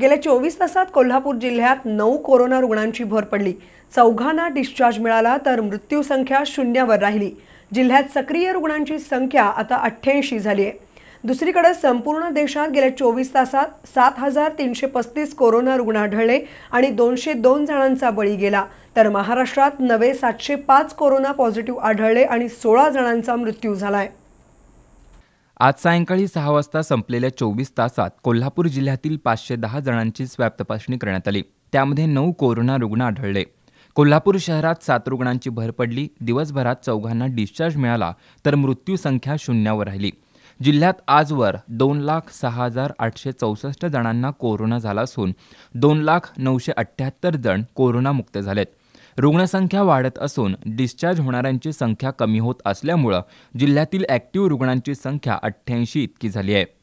गेल्या चोवीस तासात कोल्हापूर जिल्ह्यात नऊ कोरोना रुग्णांची भर पडली चौघांना डिस्चार्ज मिळाला तर मृत्यू संख्या शून्यावर राहिली जिल्ह्यात सक्रिय रुग्णांची संख्या आता अठ्ठ्याऐंशी झाली आहे दुसरीकडे संपूर्ण देशात गेल्या चोवीस तासात सात हजार तीनशे पस्तीस कोरोना रुग्ण आढळले आणि दोनशे दोन जणांचा बळी गेला तर महाराष्ट्रात नवे सातशे पाच कोरोना पॉझिटिव्ह आढळले आणि सोळा जणांचा मृत्यू झाला आहे आज सायंकाळी सहा वाजता संपलेल्या चोवीस तासात कोल्हापूर जिल्ह्यातील पाचशे दहा जणांची स्वॅब तपासणी करण्यात आली त्यामध्ये नऊ कोरोना रुग्ण आढळले कोल्हापूर शहरात सात रुग्णांची भर पडली दिवसभरात चौघांना डिस्चार्ज मिळाला तर मृत्यू संख्या शून्यावर राहिली जिल्ह्यात आजवर दोन लाख सहा हजार आठशे चौसष्ट जणांना कोरोना झाला असून दोन लाख नऊशे अठ्ठ्याहत्तर जण कोरोनामुक्त झालेत रुग्णसंख्या वाढत असून डिस्चार्ज होणाऱ्यांची संख्या कमी होत असल्यामुळं जिल्ह्यातील ॲक्टिव्ह रुग्णांची संख्या अठ्ठ्याऐंशी इतकी झाली आहे